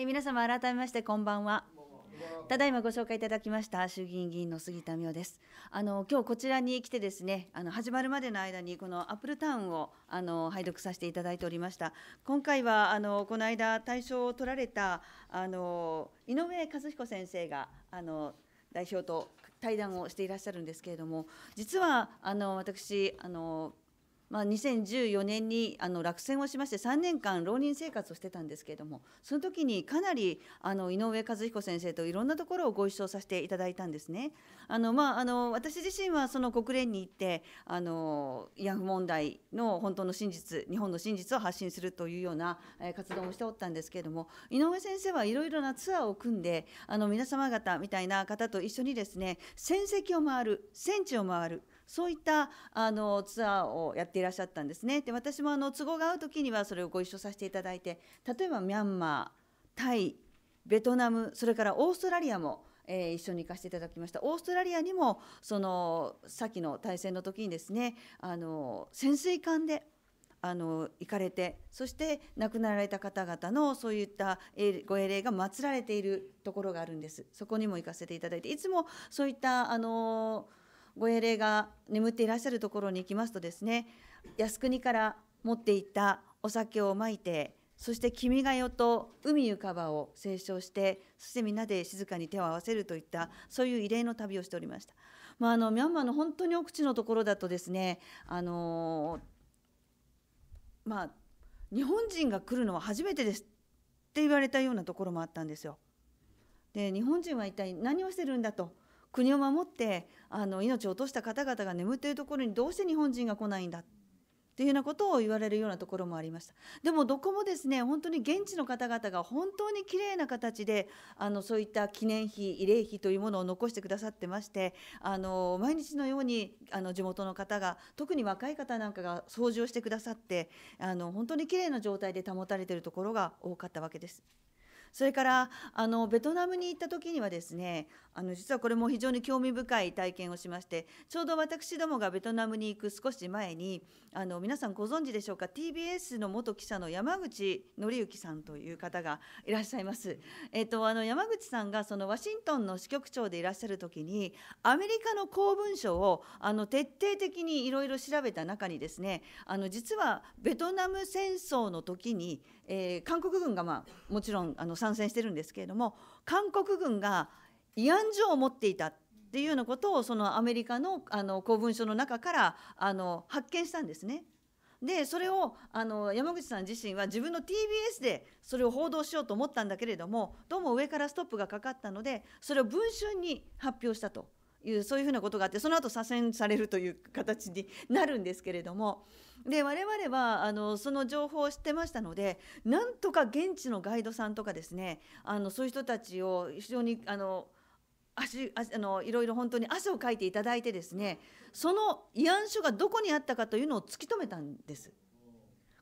え皆様改めましてこんばんはただいまご紹介いただきました衆議院議員の杉田美代ですあの今日こちらに来てですねあの始まるまでの間にこのアップルタウンをあの拝読させていただいておりました今回はあのこの間大賞を取られたあの井上和彦先生があの代表と対談をしていらっしゃるんですけれども実はあの私あのまあ、2014年にあの落選をしまして3年間浪人生活をしてたんですけれどもその時にかなりあの井上和彦先生といろんなところをご一緒させていただいたんですね。あのまあ、あの私自身はその国連に行ってあの慰安婦問題の本当の真実日本の真実を発信するというような活動もしておったんですけれども井上先生はいろいろなツアーを組んであの皆様方みたいな方と一緒にですね戦績を回る戦地を回る。そういったあのツアーをやっていらっしゃったんですね。で私もあの都合が合う時にはそれをご一緒させていただいて例えばミャンマータイベトナムそれからオーストラリアもえー、一緒に行かせていただきましたオーストラリアにもそのさっきの対戦の時にですねあの潜水艦であの行かれてそして亡くなられた方々のそういったご英霊が祀られているところがあるんですそこにも行かせていただいていつもそういったあのご英霊が眠っていらっしゃるところに行きますとですね靖国から持っていったお酒をまいてそして「君が代」と「海浮かば」を斉唱してそしてみんなで静かに手を合わせるといったそういう異例の旅をしておりました。まあ、あのミャンマーの本当に奥地のところだとですねあのまあ日本人が来るのは初めてですって言われたようなところもあったんですよ。で日本人は一体何をしてるんだと国を守ってあの命を落とした方々が眠っているところにどうして日本人が来ないんだっていうようなことを言われるようなところもありましたでもどこもですね本当に現地の方々が本当に綺麗な形であのそういった記念碑慰霊碑というものを残してくださってましてあの毎日のようにあの地元の方が特に若い方なんかが掃除をしてくださってあの本当に綺麗な状態で保たれているところが多かったわけです。それからあのベトナムに行った時にはですねあの実はこれも非常に興味深い体験をしましてちょうど私どもがベトナムに行く少し前にあの皆さんご存知でしょうか TBS の元記者の山口紀之さんという方がいらっしゃいます。えっと、あの山口さんがそのワシントンの支局長でいらっしゃる時にアメリカの公文書をあの徹底的にいろいろ調べた中にですねあの実はベトナム戦争の時に、えー、韓国軍が、まあ、もちろんあの参参戦してるんですけれども韓国軍が慰安所を持っていたっていうようなことをそのアメリカのあの公文書の中からあの発見したんですね。でそれをあの山口さん自身は自分の TBS でそれを報道しようと思ったんだけれどもどうも上からストップがかかったのでそれを文春に発表したと。いうそういうふうなことがあってその後左遷されるという形になるんですけれどもで我々はあのその情報を知ってましたのでなんとか現地のガイドさんとかですねあのそういう人たちを非常にあの足あのいろいろ本当に汗をかいていただいてですねその慰安所がどこにあったかというのを突き止めたんです。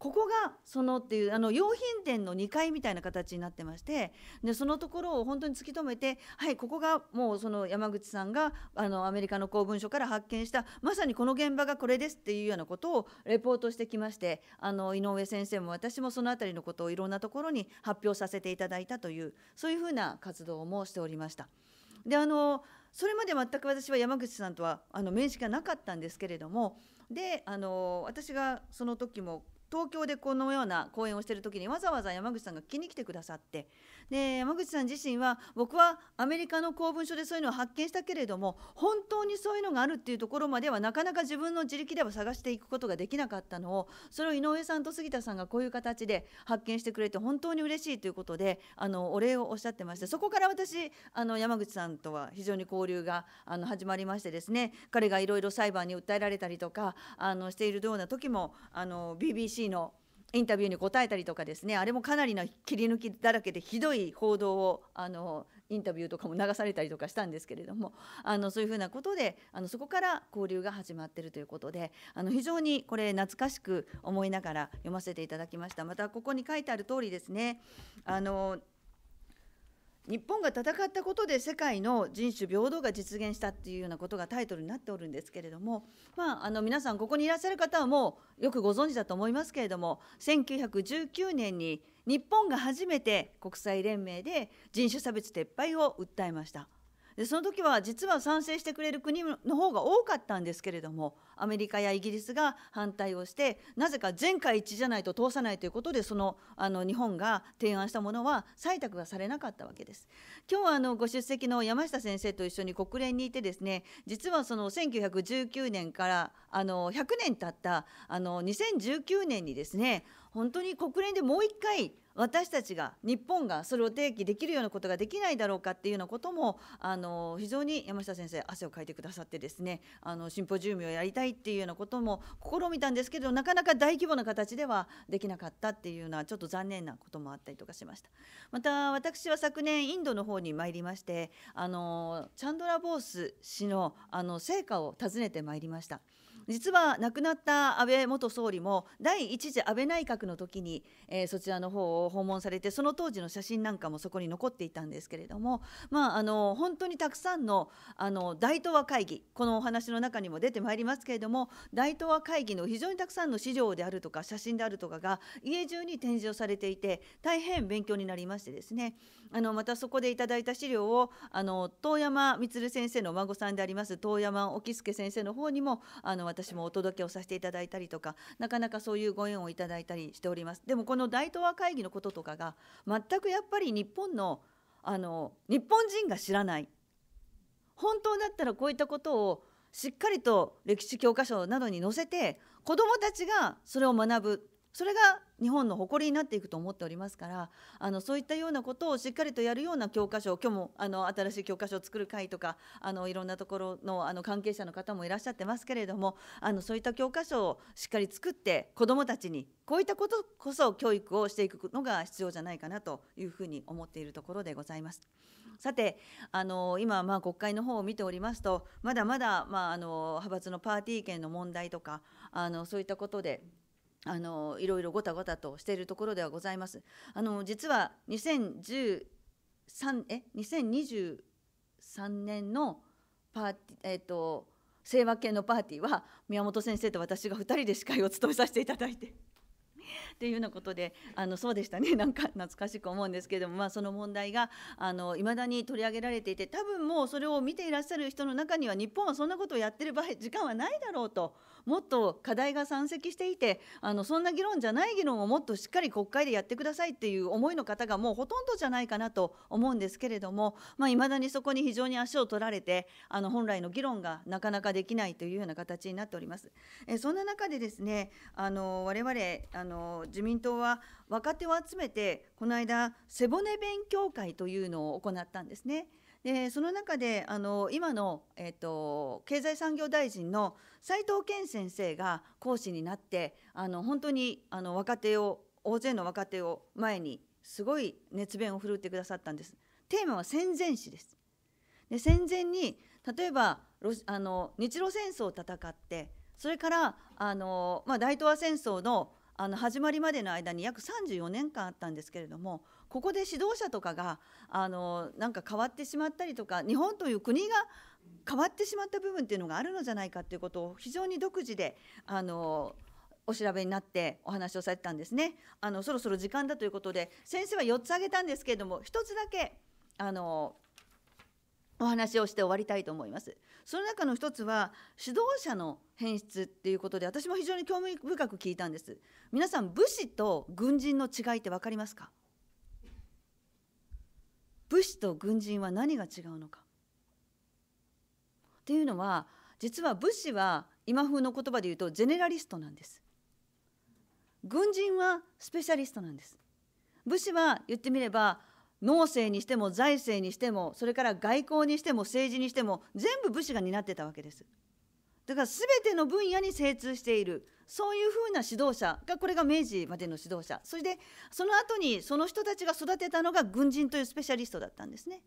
ここがそのっていうあの用品店の2階みたいな形になってましてでそのところを本当に突き止めてはいここがもうその山口さんがあのアメリカの公文書から発見したまさにこの現場がこれですっていうようなことをレポートしてきましてあの井上先生も私もその辺りのことをいろんなところに発表させていただいたというそういうふうな活動もしておりました。であのそれまで全く私は山口さんとはあの面識がなかったんですけれどもであの私がその時も東京でこのような講演をしてる時にわざわざ山口さんが聞きに来てくださってで山口さん自身は僕はアメリカの公文書でそういうのを発見したけれども本当にそういうのがあるっていうところまではなかなか自分の自力では探していくことができなかったのをそれを井上さんと杉田さんがこういう形で発見してくれて本当に嬉しいということであのお礼をおっしゃってましてそこから私あの山口さんとは非常に交流があの始まりましてですね彼がいろいろ裁判に訴えられたりとかあのしているような時もあの BBC c のインタビューに答えたりとかですねあれもかなりの切り抜きだらけでひどい報道をあのインタビューとかも流されたりとかしたんですけれどもあのそういうふうなことであのそこから交流が始まってるということであの非常にこれ懐かしく思いながら読ませていただきましたまたここに書いてある通りですねあの日本が戦ったことで世界の人種平等が実現したっていうようなことがタイトルになっておるんですけれども、まあ、あの皆さんここにいらっしゃる方はもうよくご存知だと思いますけれども1919年に日本が初めて国際連盟で人種差別撤廃を訴えました。でその時は実は賛成してくれる国の方が多かったんですけれどもアメリカやイギリスが反対をしてなぜか全会一致じゃないと通さないということでそのあの日本が提案したものは採択がされなかったわけです。今日あのご出席の山下先生と一緒に国連にいてですね実はその1919年からあの100年経ったあの2019年にですね本当に国連でもう一回私たちが日本がそれを提起できるようなことができないだろうかっていうようなこともあの非常に山下先生汗をかいてくださってですねあのシンポジウムをやりたいいっていうようなことも試みたんですけどなかなか大規模な形ではできなかったっていうのはちょっと残念なこともあったりとかしましたまた私は昨年インドの方に参りましてあのチャンドラ・ボース氏のあの成果を訪ねて参りました。実は亡くなった安倍元総理も第1次安倍内閣の時に、えー、そちらの方を訪問されてその当時の写真なんかもそこに残っていたんですけれども、まあ、あの本当にたくさんのあの大東亜会議このお話の中にも出てまいりますけれども大東亜会議の非常にたくさんの資料であるとか写真であるとかが家中に展示をされていて大変勉強になりましてですねあのまたそこでいただいた資料をあの遠山満先生のお孫さんであります遠山沖助先生の方にもあの私私もお届けをさせていただいたりとかなかなかそういうご縁をいただいたりしておりますでもこの大東亜会議のこととかが全くやっぱり日本のあの日本人が知らない本当だったらこういったことをしっかりと歴史教科書などに載せて子どもたちがそれを学ぶそれが日本の誇りになっていくと思っておりますからあのそういったようなことをしっかりとやるような教科書今日もあの新しい教科書を作る会とかあのいろんなところのあの関係者の方もいらっしゃってますけれどもあのそういった教科書をしっかり作って子どもたちにこういったことこそ教育をしていくのが必要じゃないかなというふうに思っているところでございます。さて、あの今、まあ、国会の方を見ておりますと、まだまだ、まあ、あの派閥のパーティー権の問題とかあの、そういったことであのいろいろごたごたとしているところではございます。あの実は2013え2023年のパーティえっ、ー、と清和系のパーティーは宮本先生と私が2人で司会を務めさせていただいて。っていうようなことであのそうでしたねなんか懐かしく思うんですけれども、まあ、その問題がいまだに取り上げられていて多分もうそれを見ていらっしゃる人の中には日本はそんなことをやってる場合時間はないだろうともっと課題が山積していてあのそんな議論じゃない議論をもっとしっかり国会でやってくださいっていう思いの方がもうほとんどじゃないかなと思うんですけれどもいまあ、だにそこに非常に足を取られてあの本来の議論がなかなかできないというような形になっております。えそんな中でですねあの我々あの自民党は若手を集めてこの間背骨勉強会というのを行ったんですね。でその中であの今の、えーと、経済産業大臣の斉藤健先生が講師になってあの本当にあの若手を大勢の若手を前にすごい熱弁を振るってくださったんです。テーマは戦前史ですで戦前に例えばあの日露戦争を戦ってそれからあの、まあ、大東亜戦争のあの始まりまでの間に約34年間あったんですけれどもここで指導者とかがあのなんか変わってしまったりとか日本という国が変わってしまった部分っていうのがあるのじゃないかっていうことを非常に独自であのお調べになってお話をされてたんですねあのそろそろ時間だということで先生は4つ挙げたんですけれども1つだけあのお話をして終わりたいと思います。その中の一つは指導者の変質っていうことで私も非常に興味深く聞いたんです。皆さん武士と軍人の違いって分かりますか武士と軍人は何が違うのかっていうのは実は武士は今風の言葉で言うとジェネラリストなんです。軍人はスペシャリストなんです。武士は言ってみれば農政にしても財政にしてもそれから外交にしても政治にしても全部武士が担ってたわけですだから全ての分野に精通しているそういうふうな指導者がこれが明治までの指導者それでその後にその人たちが育てたのが軍人というスペシャリストだったんですね。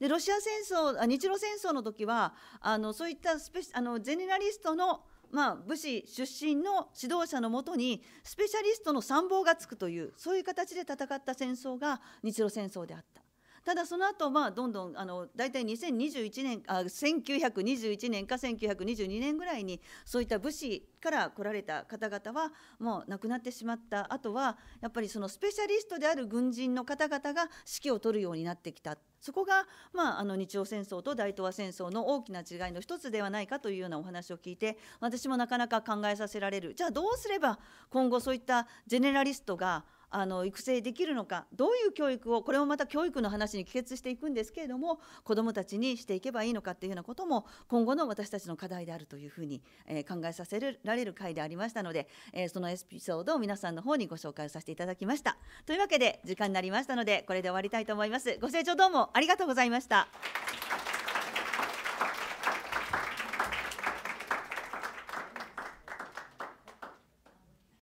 でロシア戦争日露戦争の時はあのそういったスペあのゼネラリストのまあ、武士出身の指導者のもとにスペシャリストの参謀がつくというそういう形で戦った戦争が日露戦争であったただその後まあどんどんあの大体2021年あ1921年か1922年ぐらいにそういった武士から来られた方々はもう亡くなってしまったあとはやっぱりそのスペシャリストである軍人の方々が指揮を執るようになってきたそこが、まあ、あの日朝戦争と大東亜戦争の大きな違いの一つではないかというようなお話を聞いて私もなかなか考えさせられるじゃあどうすれば今後そういったジェネラリストがあの育成できるのかどういう教育をこれもまた教育の話に帰結していくんですけれども子どもたちにしていけばいいのかっていうようなことも今後の私たちの課題であるというふうに、えー、考えさせられる回でありましたので、えー、そのエピソードを皆さんの方にご紹介をさせていただきました。というわけで時間になりましたのでこれで終わりたいと思います。ご清聴どうもありがとうございました。